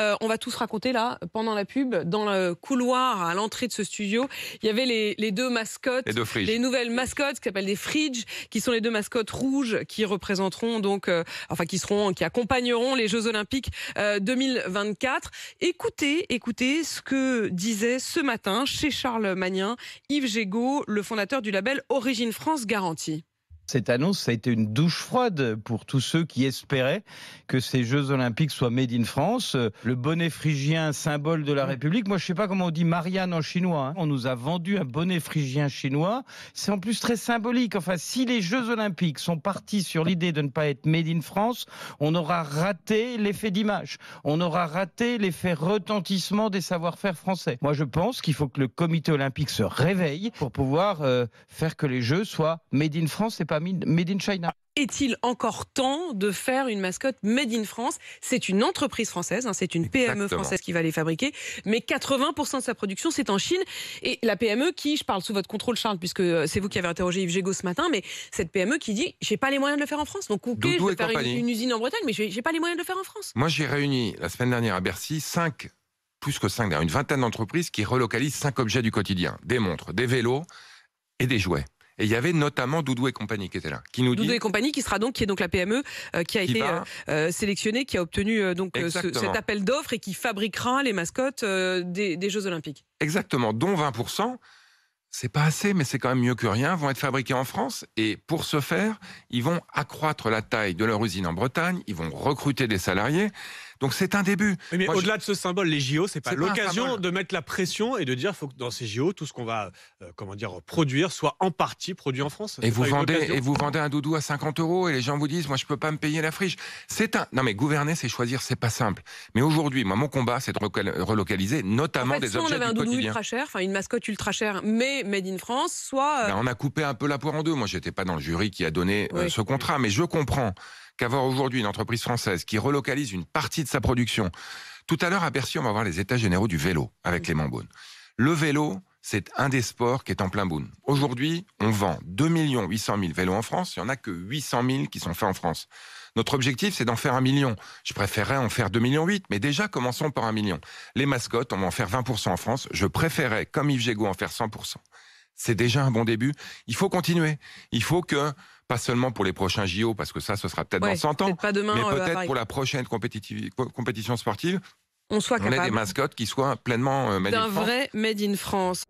Euh, on va tous raconter là, pendant la pub, dans le couloir à l'entrée de ce studio, il y avait les, deux mascottes, les, nouvelles mascottes qui s'appellent des Fridges, qui sont les deux mascottes rouges qui représenteront donc, euh, enfin qui seront, qui accompagneront les Jeux Olympiques 2024. Euh, écoutez, écoutez ce que disait ce matin chez Charles Magnin Yves Gégaud, le fondateur du label Origine France Garantie cette annonce, ça a été une douche froide pour tous ceux qui espéraient que ces Jeux Olympiques soient made in France. Le bonnet phrygien, symbole de la République. Moi, je sais pas comment on dit Marianne en chinois. Hein. On nous a vendu un bonnet phrygien chinois. C'est en plus très symbolique. Enfin, si les Jeux Olympiques sont partis sur l'idée de ne pas être made in France, on aura raté l'effet d'image. On aura raté l'effet retentissement des savoir-faire français. Moi, je pense qu'il faut que le comité olympique se réveille pour pouvoir euh, faire que les Jeux soient made in France et pas made in China. Est-il encore temps de faire une mascotte made in France C'est une entreprise française, hein, c'est une PME e française qui va les fabriquer, mais 80% de sa production, c'est en Chine. Et la PME qui, je parle sous votre contrôle, Charles, puisque euh, c'est vous qui avez interrogé Yves Gégaud ce matin, mais cette PME qui dit j'ai pas les moyens de le faire en France. Donc, ok, je vais faire une, usine en Bretagne, mais j'ai pas les moyens de le faire en France. Moi, j'ai réuni la semaine dernière à Bercy 5, plus que 5, une vingtaine d'entreprises qui relocalisent cinq objets du quotidien des montres, des vélos et des jouets. Et il y avait notamment Doudou et compagnie qui était là, qui nous Doudou et compagnie qui sera donc qui est donc la PME euh, qui a été euh, euh, sélectionnée, qui a obtenu donc cet appel d'offres et qui fabriquera les mascottes des, des Jeux Olympiques. Exactement, dont 20 c'est pas assez, mais c'est quand même mieux que rien, vont être fabriqués en France. Et pour ce faire, ils vont accroître la taille de leur usine en Bretagne, ils vont recruter des salariés. Donc c'est un début. mais au-delà de ce symbole, les JO, c'est pas l'occasion de mettre la pression et de dire faut que dans ces JO, tout ce qu'on va euh, comment dire produire soit en partie produit en France. Et vous vendez et vous vendez un doudou à 50 euros et les gens vous disent moi je peux pas me payer la friche. C'est un non mais gouverner c'est choisir, c'est pas simple. Mais aujourd'hui, moi mon combat c'est de relocaliser notamment des soit objets on avait un doudou ultra cher, enfin une mascotte ultra chère mais made in France, soit euh, ben, on a coupé un peu la poire en deux. Moi j'étais pas dans le jury qui a donné euh, ce contrat, mais je comprends qu'avoir aujourd'hui une entreprise française qui relocalise une partie de sa production. Tout à l'heure, aperçu, on va voir les états généraux du vélo avec les Beaune. Le vélo, c'est un des sports qui est en plein boom. Aujourd'hui, on vend 2 800 000 vélos en France. Il n'y en a que 800 000 qui sont faits en France. Notre objectif, c'est d'en faire un million. Je préférerais en faire 2 millions 8, mais déjà, commençons par un million. Les mascottes, on va en faire 20% en France. Je préférerais, comme Yves Jégo, en faire 100%. C'est déjà un bon début. Il faut continuer. Il faut que, pas seulement pour les prochains JO, parce que ça, ce sera peut-être dans 100 ans, mais euh, peut-être pour la prochaine compétition sportive, on, soit ait des mascottes qui soient pleinement euh, made in France. vrai made in France.